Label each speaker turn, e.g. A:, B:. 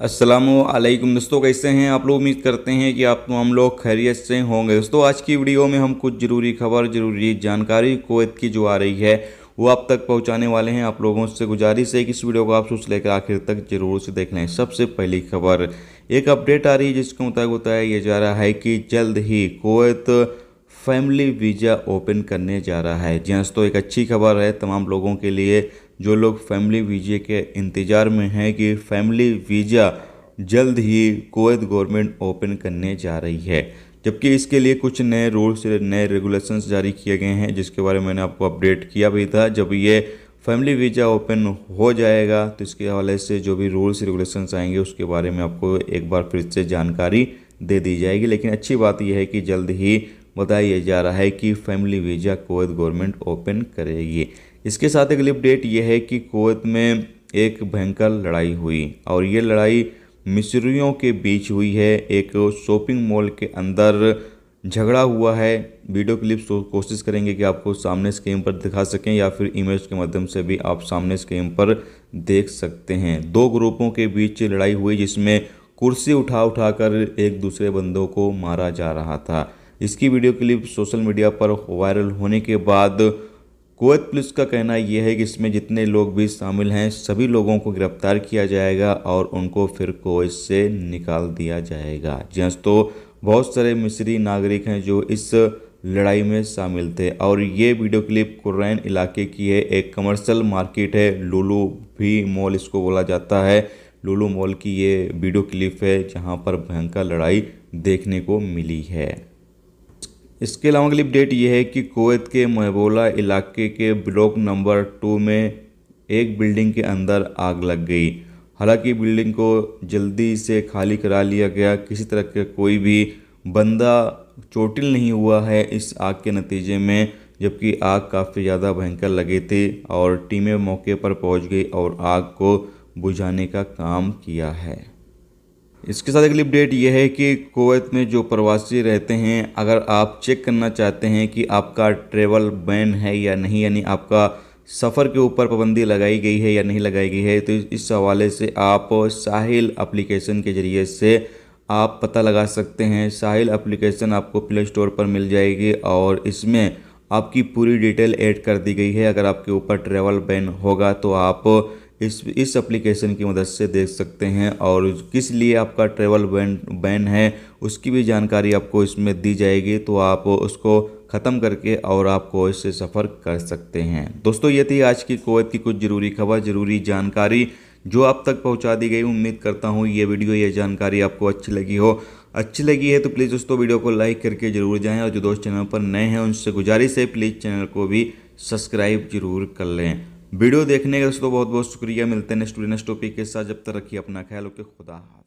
A: असलम दोस्तों कैसे हैं आप लोग उम्मीद करते हैं कि आप हम लोग खैरियत से होंगे दोस्तों आज की वीडियो में हम कुछ ज़रूरी खबर ज़रूरी जानकारी कोवैत की जो आ रही है वो आप तक पहुंचाने वाले हैं आप लोगों से गुजारिश है कि इस वीडियो को आप सोच लेकर आखिर तक जरूर से देख लें सबसे पहली खबर एक अपडेट आ रही है जिसके मुताबिक होता है ये जा रहा है कि जल्द ही कोवैत फैमिली वीज़ा ओपन करने जा रहा है जी हाँ तो एक अच्छी खबर है तमाम लोगों के लिए जो लोग फैमिली वीज़े के इंतज़ार में हैं कि फैमिली वीज़ा जल्द ही कोवैत गवर्नमेंट ओपन करने जा रही है जबकि इसके लिए कुछ नए रूल्स नए रेगुलेशंस जारी किए गए हैं जिसके बारे में मैंने आपको अपडेट किया भी था जब ये फैमिली वीज़ा ओपन हो जाएगा तो इसके हवाले से जो भी रूल्स रेगुलेशंस आएंगे उसके बारे में आपको एक बार फिर से जानकारी दे दी जाएगी लेकिन अच्छी बात यह है कि जल्द ही बताया जा रहा है कि family visa Kuwait government open करेगी इसके साथ अगली अपडेट यह है कि कोवैत में एक भयंकर लड़ाई हुई और ये लड़ाई मिस्रियों के बीच हुई है एक शॉपिंग मॉल के अंदर झगड़ा हुआ है वीडियो क्लिप तो कोशिश करेंगे कि आपको सामने स्क्रीन पर दिखा सकें या फिर इमेज के माध्यम से भी आप सामने स्क्रीन पर देख सकते हैं दो ग्रुपों के बीच लड़ाई हुई जिसमें कुर्सी उठा उठा कर एक दूसरे बंदों को मारा जा रहा था इसकी वीडियो क्लिप सोशल मीडिया पर वायरल होने के बाद कुवैत पुलिस का कहना यह है कि इसमें जितने लोग भी शामिल हैं सभी लोगों को गिरफ्तार किया जाएगा और उनको फिर कुवैत से निकाल दिया जाएगा जी तो बहुत सारे मिस्री नागरिक हैं जो इस लड़ाई में शामिल थे और ये वीडियो क्लिप कुरैन इलाके की है एक कमर्शियल मार्केट है लुलू भी मॉल इसको बोला जाता है लुलू मॉल की ये वीडियो क्लिप है जहाँ पर भयंकर लड़ाई देखने को मिली है इसके अलावा अगली अपडेट ये है कि कोवैत के महबोला इलाके के ब्लॉक नंबर टू में एक बिल्डिंग के अंदर आग लग गई हालांकि बिल्डिंग को जल्दी से खाली करा लिया गया किसी तरह का कोई भी बंदा चोटिल नहीं हुआ है इस आग के नतीजे में जबकि आग काफ़ी ज़्यादा भयंकर लगी थी और टीमें मौके पर पहुंच गई और आग को बुझाने का काम किया है इसके साथ अगली अपडेट यह है कि कुवैत में जो प्रवासी रहते हैं अगर आप चेक करना चाहते हैं कि आपका ट्रेवल बैन है या नहीं यानी आपका सफ़र के ऊपर पाबंदी लगाई गई है या नहीं लगाई गई है तो इस हवाले से आप साहिल एप्लीकेशन के ज़रिए से आप पता लगा सकते हैं साहिल एप्लीकेशन आपको प्ले स्टोर पर मिल जाएगी और इसमें आपकी पूरी डिटेल ऐड कर दी गई है अगर आपके ऊपर ट्रैवल बैन होगा तो आप इस इस एप्लीकेशन की मदद से देख सकते हैं और किस लिए आपका ट्रेवल बैन बैन है उसकी भी जानकारी आपको इसमें दी जाएगी तो आप उसको ख़त्म करके और आपको इससे सफ़र कर सकते हैं दोस्तों ये थी आज की कोवैत की कुछ ज़रूरी खबर ज़रूरी जानकारी जो आप तक पहुंचा दी गई उम्मीद करता हूं ये वीडियो ये जानकारी आपको अच्छी लगी हो अच्छी लगी है तो प्लीज़ दोस्तों वीडियो को लाइक करके जरूर जाएं और जो दोस्त चैनल पर नए हैं उनसे गुजारिश है प्लीज़ चैनल को भी सब्सक्राइब जरूर कर लें वीडियो देखने का दोस्तों बहुत बहुत शुक्रिया मिलते हैं नेक्स्ट नेक्स्ट टॉपिक के साथ जब तक रखिए अपना ख्याल ओके खुदा